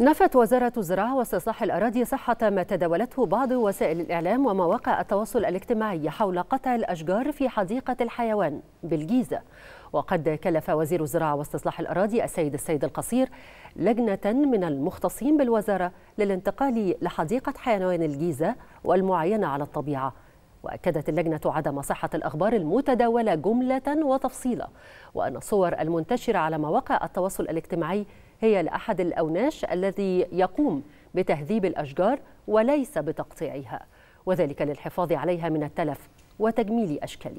نفت وزارة الزراعة واستصلاح الأراضي صحة ما تداولته بعض وسائل الإعلام ومواقع التواصل الاجتماعي حول قطع الأشجار في حديقة الحيوان بالجيزة وقد كلف وزير الزراعة واستصلاح الأراضي السيد السيد القصير لجنة من المختصين بالوزارة للانتقال لحديقة حيوان الجيزة والمعينة على الطبيعة وأكدت اللجنة عدم صحة الأخبار المتداولة جملة وتفصيلا وأن الصور المنتشرة على مواقع التواصل الاجتماعي هي لأحد الأوناش الذي يقوم بتهذيب الأشجار وليس بتقطيعها وذلك للحفاظ عليها من التلف وتجميل أشكالها